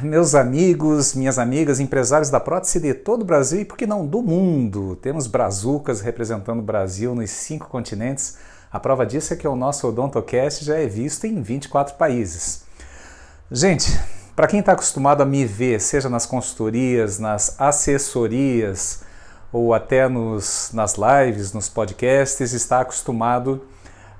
meus amigos, minhas amigas, empresários da prótese de todo o Brasil e, por que não, do mundo. Temos brazucas representando o Brasil nos cinco continentes. A prova disso é que o nosso OdontoCast já é visto em 24 países. Gente, para quem está acostumado a me ver, seja nas consultorias, nas assessorias ou até nos, nas lives, nos podcasts, está acostumado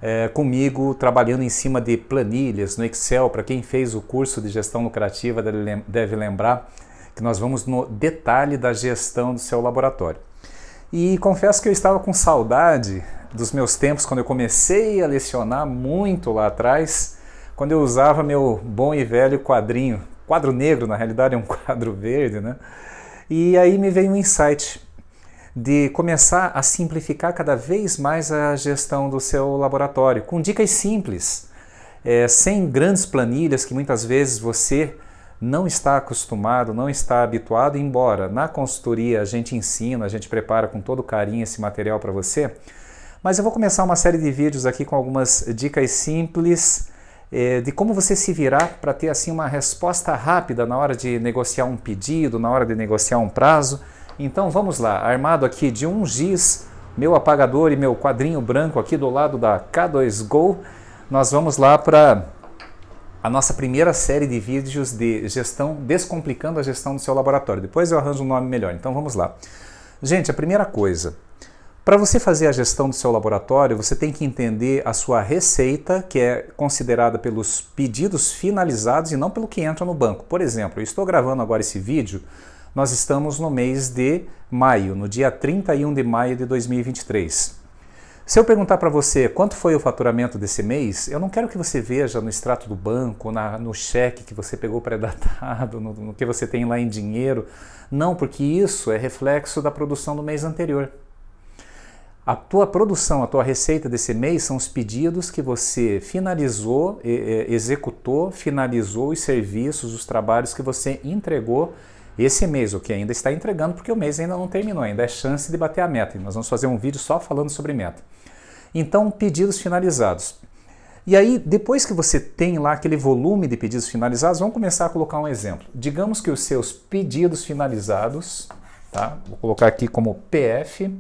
é, comigo trabalhando em cima de planilhas no Excel. Para quem fez o curso de gestão lucrativa deve lembrar que nós vamos no detalhe da gestão do seu laboratório. E confesso que eu estava com saudade dos meus tempos quando eu comecei a lecionar muito lá atrás, quando eu usava meu bom e velho quadrinho, quadro negro, na realidade é um quadro verde, né? E aí me veio um insight de começar a simplificar cada vez mais a gestão do seu laboratório, com dicas simples, é, sem grandes planilhas que muitas vezes você não está acostumado, não está habituado, embora na consultoria a gente ensina, a gente prepara com todo carinho esse material para você. Mas eu vou começar uma série de vídeos aqui com algumas dicas simples é, de como você se virar para ter assim uma resposta rápida na hora de negociar um pedido, na hora de negociar um prazo então vamos lá, armado aqui de um giz, meu apagador e meu quadrinho branco aqui do lado da K2Go, nós vamos lá para a nossa primeira série de vídeos de gestão, descomplicando a gestão do seu laboratório. Depois eu arranjo um nome melhor, então vamos lá. Gente, a primeira coisa, para você fazer a gestão do seu laboratório, você tem que entender a sua receita, que é considerada pelos pedidos finalizados e não pelo que entra no banco. Por exemplo, eu estou gravando agora esse vídeo nós estamos no mês de maio, no dia 31 de maio de 2023. Se eu perguntar para você quanto foi o faturamento desse mês, eu não quero que você veja no extrato do banco, na, no cheque que você pegou pré-datado, no, no que você tem lá em dinheiro. Não, porque isso é reflexo da produção do mês anterior. A tua produção, a tua receita desse mês são os pedidos que você finalizou, executou, finalizou os serviços, os trabalhos que você entregou esse mês, o que ainda está entregando, porque o mês ainda não terminou, ainda é chance de bater a meta. E nós vamos fazer um vídeo só falando sobre meta. Então, pedidos finalizados. E aí, depois que você tem lá aquele volume de pedidos finalizados, vamos começar a colocar um exemplo. Digamos que os seus pedidos finalizados, tá? Vou colocar aqui como PF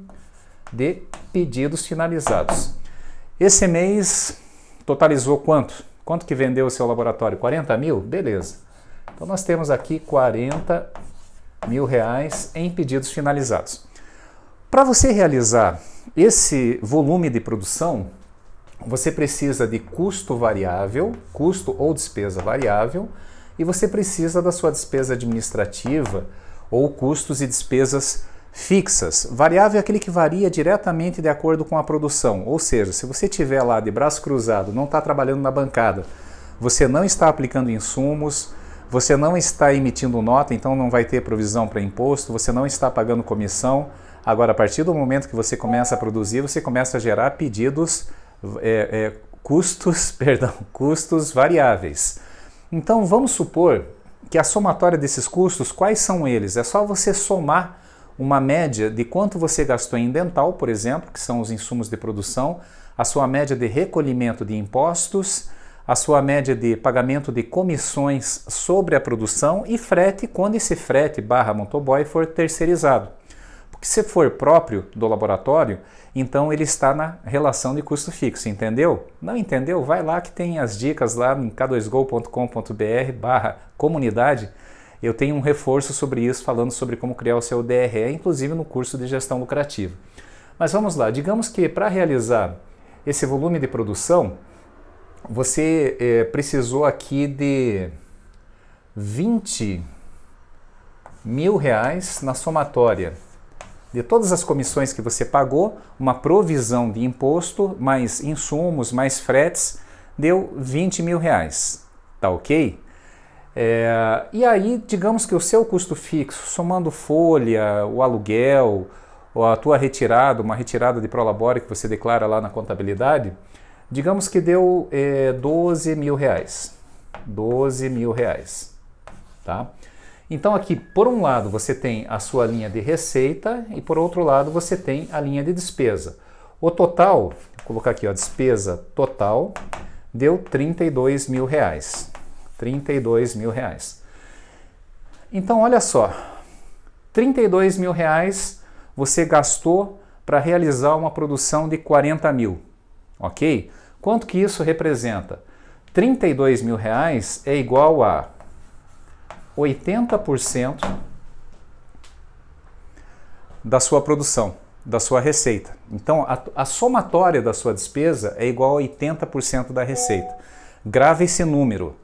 de pedidos finalizados. Esse mês totalizou quanto? Quanto que vendeu o seu laboratório? 40 mil? Beleza. Então nós temos aqui 40 mil reais em pedidos finalizados. Para você realizar esse volume de produção, você precisa de custo variável, custo ou despesa variável, e você precisa da sua despesa administrativa ou custos e despesas fixas. Variável é aquele que varia diretamente de acordo com a produção, ou seja, se você tiver lá de braço cruzado, não está trabalhando na bancada, você não está aplicando insumos, você não está emitindo nota, então não vai ter provisão para imposto, você não está pagando comissão. Agora, a partir do momento que você começa a produzir, você começa a gerar pedidos, é, é, custos, perdão, custos variáveis. Então, vamos supor que a somatória desses custos, quais são eles? É só você somar uma média de quanto você gastou em dental, por exemplo, que são os insumos de produção, a sua média de recolhimento de impostos, a sua média de pagamento de comissões sobre a produção e frete quando esse frete barra motoboy for terceirizado. Porque se for próprio do laboratório, então ele está na relação de custo fixo, entendeu? Não entendeu? Vai lá que tem as dicas lá em k2go.com.br barra comunidade. Eu tenho um reforço sobre isso, falando sobre como criar o seu DRE, inclusive no curso de gestão lucrativa. Mas vamos lá, digamos que para realizar esse volume de produção, você é, precisou aqui de 20 mil reais na somatória de todas as comissões que você pagou, uma provisão de imposto, mais insumos, mais fretes, deu 20 mil reais. Tá ok? É, e aí, digamos que o seu custo fixo, somando folha, o aluguel, ou a tua retirada, uma retirada de prolabore que você declara lá na contabilidade, Digamos que deu é, eh, 12 mil reais. 12 mil reais. Tá? Então aqui, por um lado, você tem a sua linha de receita e por outro lado, você tem a linha de despesa. O total, vou colocar aqui, ó, despesa total, deu 32 mil reais. 32 mil reais. Então, olha só, 32 mil reais você gastou para realizar uma produção de 40 mil ok? Quanto que isso representa? 32 mil reais é igual a 80% da sua produção, da sua receita. Então, a, a, somatória da sua despesa é igual a 80% da receita. Grave esse número.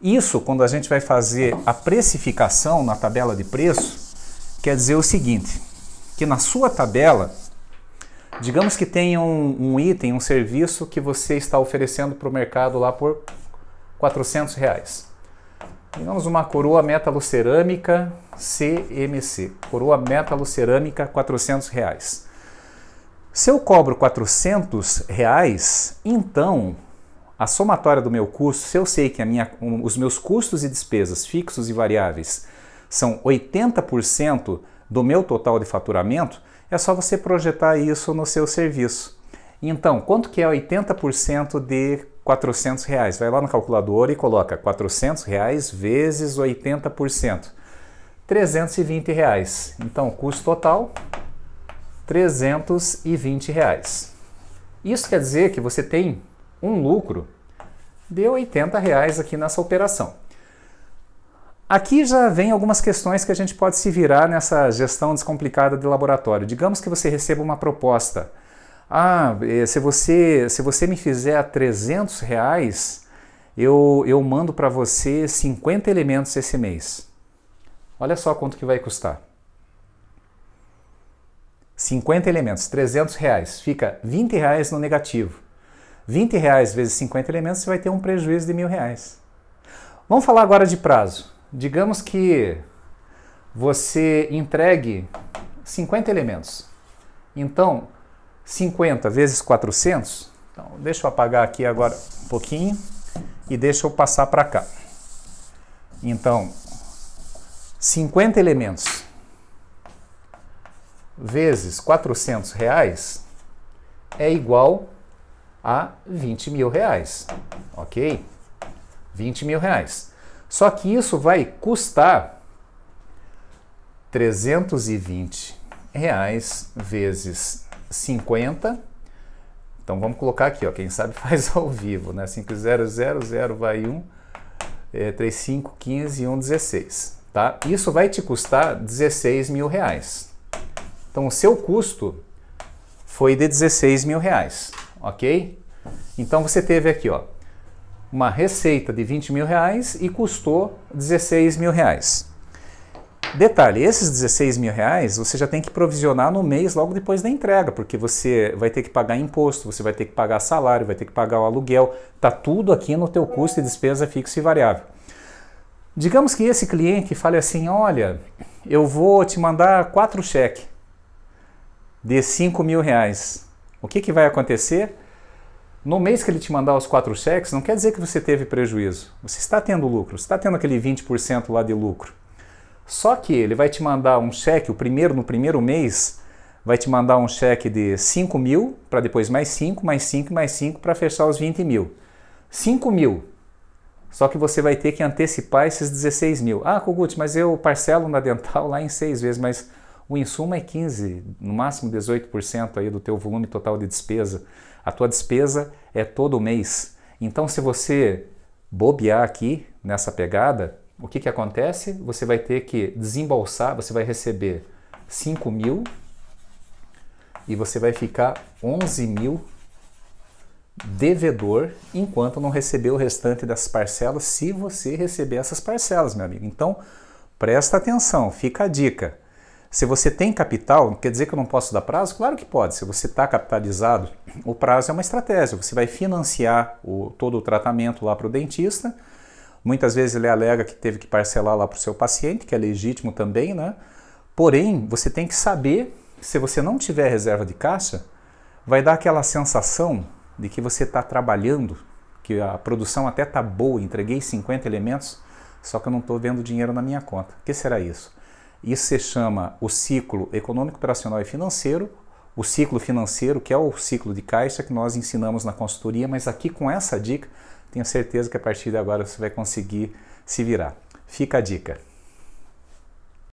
Isso, quando a gente vai fazer a precificação na tabela de preço, quer dizer o seguinte, que na sua tabela Digamos que tenha um, um item, um serviço que você está oferecendo para o mercado lá por 400 reais. Digamos uma coroa metalocerâmica CMC. Coroa metalocerâmica 400 reais. Se eu cobro 400 reais, então a somatória do meu custo, se eu sei que minha, um, os meus custos e despesas fixos e variáveis são 80% do meu total de faturamento, é só você projetar isso no seu serviço. Então, quanto que é 80% de 400 reais? Vai lá no calculador e coloca 400 reais vezes 80%. 320 reais. Então, custo total, 320 reais. Isso quer dizer que você tem um lucro de 80 reais aqui nessa operação. Aqui já vem algumas questões que a gente pode se virar nessa gestão descomplicada de laboratório. Digamos que você receba uma proposta. Ah, eh, se você, se você me fizer 300 reais, eu, eu mando para você 50 elementos esse mês. Olha só quanto que vai custar. 50 elementos, 300 reais. Fica 20 reais no negativo. 20 reais vezes 50 elementos, você vai ter um prejuízo de mil reais. Vamos falar agora de prazo. Digamos que você entregue 50 elementos. Então, 50 vezes 400. Então, deixa eu apagar aqui agora um pouquinho e deixa eu passar para cá. Então, 50 elementos vezes 400 reais é igual a 20 mil reais, ok? 20 mil reais. Só que isso vai custar 320 reais vezes 50. Então vamos colocar aqui, ó, quem sabe faz ao vivo, né? 5000 vai 1, é, 35, 15, 1, 16, tá? Isso vai te custar 16 mil reais. Então o seu custo foi de 16 mil reais, ok? Então você teve aqui, ó, uma receita de 20 mil reais e custou 16 mil reais. Detalhe, esses 16 mil reais você já tem que provisionar no mês logo depois da entrega, porque você vai ter que pagar imposto, você vai ter que pagar salário, vai ter que pagar o aluguel, tá tudo aqui no teu custo e despesa fixo e variável. Digamos que esse cliente fale assim, olha, eu vou te mandar quatro cheques de 5 mil reais. O que, que vai acontecer? No mês que ele te mandar os quatro cheques, não quer dizer que você teve prejuízo. Você está tendo lucro, você está tendo aquele 20% lá de lucro. Só que ele vai te mandar um cheque, o primeiro no primeiro mês, vai te mandar um cheque de 5 mil, para depois mais 5, mais 5, mais 5, para fechar os 20 mil. 5 mil. Só que você vai ter que antecipar esses 16 mil. Ah, Kogut, mas eu parcelo na dental lá em seis vezes, mas o insumo é 15, no máximo 18% aí do teu volume total de despesa. A tua despesa é todo mês. Então, se você bobear aqui nessa pegada, o que, que acontece? Você vai ter que desembolsar, você vai receber 5 mil e você vai ficar 11 mil devedor enquanto não receber o restante dessas parcelas, se você receber essas parcelas, meu amigo. Então, presta atenção, fica a dica. Se você tem capital, quer dizer que eu não posso dar prazo? Claro que pode. Se você está capitalizado, o prazo é uma estratégia. Você vai financiar o, todo o tratamento lá para o dentista. Muitas vezes ele alega que teve que parcelar lá para o seu paciente, que é legítimo também, né? Porém, você tem que saber, se você não tiver reserva de caixa, vai dar aquela sensação de que você está trabalhando, que a produção até está boa, entreguei 50 elementos, só que eu não estou vendo dinheiro na minha conta. O que será isso? Isso se chama o ciclo econômico, operacional e financeiro, o ciclo financeiro, que é o ciclo de caixa que nós ensinamos na consultoria, mas aqui com essa dica, tenho certeza que a partir de agora você vai conseguir se virar. Fica a dica.